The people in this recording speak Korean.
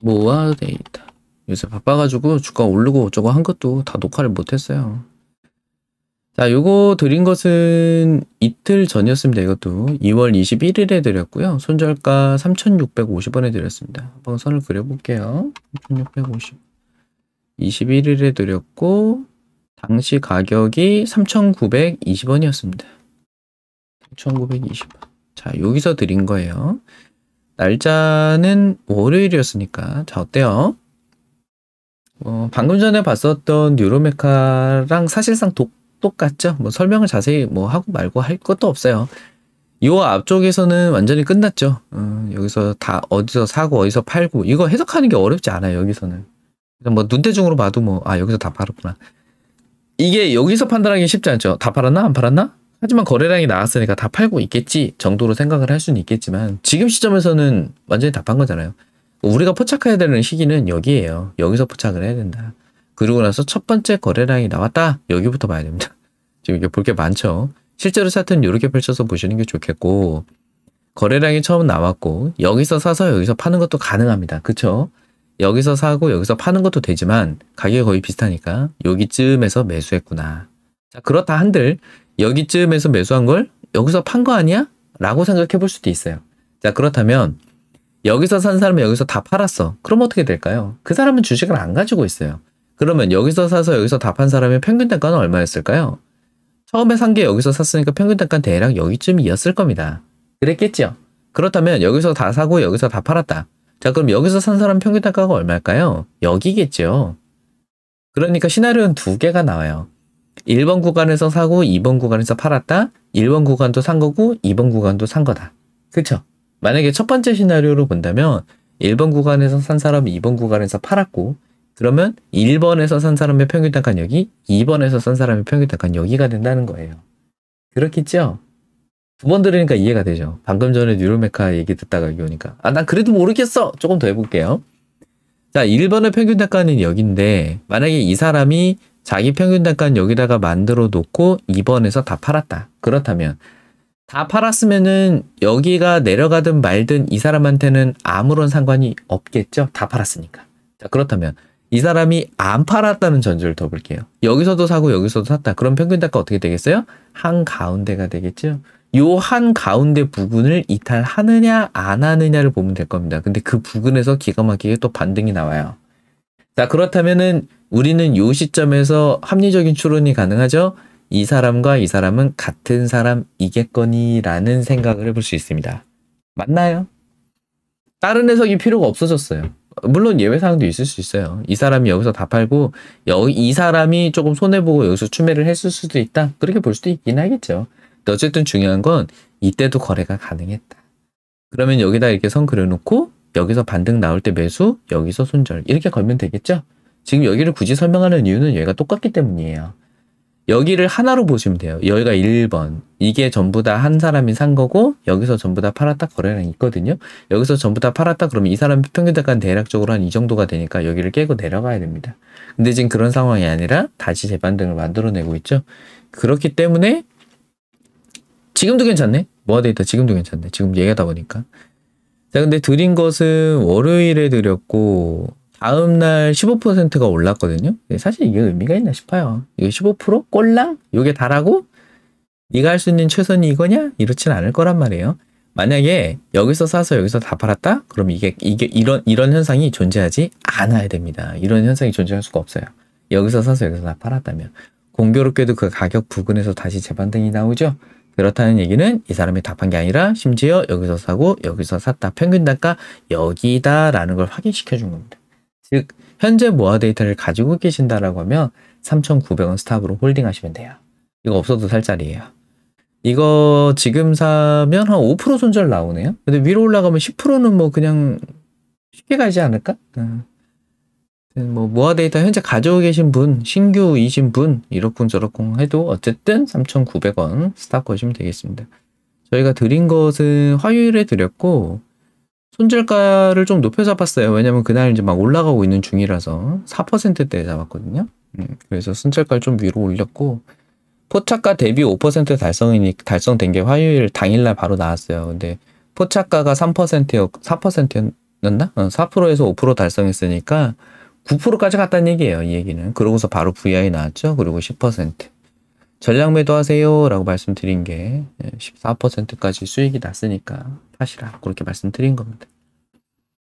모아 데이터 요새 바빠가지고 주가 오르고 어쩌고 한 것도 다 녹화를 못했어요 자 요거 드린 것은 이틀 전이었습니다 이것도 2월 21일에 드렸고요 손절가 3650원에 드렸습니다 한번 선을 그려볼게요 3650 21일에 드렸고 당시 가격이 3,920원이었습니다. 3,920원. 자, 여기서 드린 거예요. 날짜는 월요일이었으니까 자 어때요? 어, 방금 전에 봤었던 뉴로메카랑 사실상 독, 똑같죠? 뭐 설명을 자세히 뭐 하고 말고 할 것도 없어요. 요 앞쪽에서는 완전히 끝났죠. 어, 여기서 다 어디서 사고 어디서 팔고 이거 해석하는 게 어렵지 않아요. 여기서는 뭐 눈대중으로 봐도 뭐아 여기서 다 팔았구나. 이게 여기서 판단하기 쉽지 않죠. 다 팔았나 안 팔았나 하지만 거래량이 나왔으니까 다 팔고 있겠지 정도로 생각을 할 수는 있겠지만 지금 시점에서는 완전히 답한 거잖아요. 우리가 포착해야 되는 시기는 여기에요. 여기서 포착을 해야 된다. 그리고 나서 첫 번째 거래량이 나왔다. 여기부터 봐야 됩니다. 지금 이게 볼 게 많죠. 실제로 차트는 이렇게 펼쳐서 보시는 게 좋겠고 거래량이 처음 나왔고 여기서 사서 여기서 파는 것도 가능합니다. 그쵸? 여기서 사고 여기서 파는 것도 되지만 가격이 거의 비슷하니까 여기쯤에서 매수했구나. 자 그렇다 한들 여기쯤에서 매수한 걸 여기서 판 거 아니야? 라고 생각해 볼 수도 있어요. 자, 그렇다면 여기서 산 사람은 여기서 다 팔았어. 그럼 어떻게 될까요? 그 사람은 주식을 안 가지고 있어요. 그러면 여기서 사서 여기서 다 판 사람의 평균 단가는 얼마였을까요? 처음에 산 게 여기서 샀으니까 평균 단가 는 대략 여기쯤이었을 겁니다. 그랬겠죠? 그렇다면 여기서 다 사고 여기서 다 팔았다. 자, 그럼 여기서 산 사람 평균 단가가 얼마일까요? 여기겠죠. 그러니까 시나리오는 두 개가 나와요. 1번 구간에서 사고 2번 구간에서 팔았다. 1번 구간도 산 거고 2번 구간도 산 거다. 그쵸? 만약에 첫 번째 시나리오로 본다면 1번 구간에서 산 사람이 2번 구간에서 팔았고 그러면 1번에서 산 사람의 평균 단가 여기, 2번에서 산 사람의 평균 단가 여기가 된다는 거예요. 그렇겠죠? 두 번 들으니까 이해가 되죠. 방금 전에 뉴로메카 얘기 듣다가 여기 오니까 아, 난 그래도 모르겠어! 조금 더 해볼게요. 자, 1번의 평균 단가는 여기인데 만약에 이 사람이 자기 평균 단가는 여기다가 만들어 놓고 2번에서 다 팔았다. 그렇다면 다 팔았으면은 여기가 내려가든 말든 이 사람한테는 아무런 상관이 없겠죠? 다 팔았으니까. 자, 그렇다면 이 사람이 안 팔았다는 전제를 더 볼게요. 여기서도 사고 여기서도 샀다. 그럼 평균 단가 어떻게 되겠어요? 한 가운데가 되겠죠? 요 한 가운데 부분을 이탈하느냐 안 하느냐를 보면 될 겁니다. 근데 그 부근에서 기가 막히게 또 반등이 나와요. 자, 그렇다면은 우리는 요 시점에서 합리적인 추론이 가능하죠? 이 사람과 이 사람은 같은 사람이겠거니라는 생각을 해볼 수 있습니다. 맞나요? 다른 해석이 필요가 없어졌어요. 물론 예외 사항도 있을 수 있어요. 이 사람이 여기서 다 팔고 여기 이 사람이 조금 손해 보고 여기서 추매를 했을 수도 있다. 그렇게 볼 수도 있긴 하겠죠. 어쨌든 중요한 건 이때도 거래가 가능했다. 그러면 여기다 이렇게 선 그려놓고 여기서 반등 나올 때 매수, 여기서 손절 이렇게 걸면 되겠죠? 지금 여기를 굳이 설명하는 이유는 여기가 똑같기 때문이에요. 여기를 하나로 보시면 돼요. 여기가 1번. 이게 전부 다 한 사람이 산 거고 여기서 전부 다 팔았다 거래량 있거든요. 여기서 전부 다 팔았다 그러면 이사람 평균 대가는 대략적으로 한 이 정도가 되니까 여기를 깨고 내려가야 됩니다. 근데 지금 그런 상황이 아니라 다시 재반등을 만들어내고 있죠. 그렇기 때문에 지금도 괜찮네. 뭐가 돼 있다. 지금도 괜찮네. 지금 얘기하다 보니까. 자, 근데 드린 것은 월요일에 드렸고, 다음날 15%가 올랐거든요. 사실 이게 의미가 있나 싶어요. 이게 15% 꼴랑? 이게 다라고? 네가 할 수 있는 최선이 이거냐? 이렇진 않을 거란 말이에요. 만약에 여기서 사서 여기서 다 팔았다? 그럼 이게 이게 이런 이런 현상이 존재하지 않아야 됩니다. 이런 현상이 존재할 수가 없어요. 여기서 사서 여기서 다 팔았다면 공교롭게도 그 가격 부근에서 다시 재반등이 나오죠. 그렇다는 얘기는 이 사람이 답한 게 아니라 심지어 여기서 사고 여기서 샀다. 평균 단가 여기다라는 걸 확인시켜 준 겁니다. 즉 현재 모아 데이터를 가지고 계신다라고 하면 3,900원 스탑으로 홀딩 하시면 돼요. 이거 없어도 살 자리예요. 이거 지금 사면 한 5% 손절 나오네요. 근데 위로 올라가면 10%는 뭐 그냥 쉽게 가지 않을까? 음. 뭐 모아데이터 현재 가지고 계신 분, 신규이신 분 이렇군 저렇군 해도 어쨌든 3,900원 스탑 거시면 되겠습니다. 저희가 드린 것은 화요일에 드렸고 손절가를 좀 높여 잡았어요. 왜냐면 그날 이제 막 올라가고 있는 중이라서 4대 잡았거든요. 음, 그래서 손찰가를좀 위로 올렸고 포착가 대비 5% 달성이 달성된 게 화요일 당일날 바로 나왔어요. 근데 포착가가 3%였 4%였나? 4%에서 5% 달성했으니까 9%까지 갔다는 얘기예요. 이 얘기는. 그러고서 바로 VI 나왔죠. 그리고 10%. 전량 매도하세요. 라고 말씀드린 게 14%까지 예, 수익이 났으니까 사실라 그렇게 말씀드린 겁니다.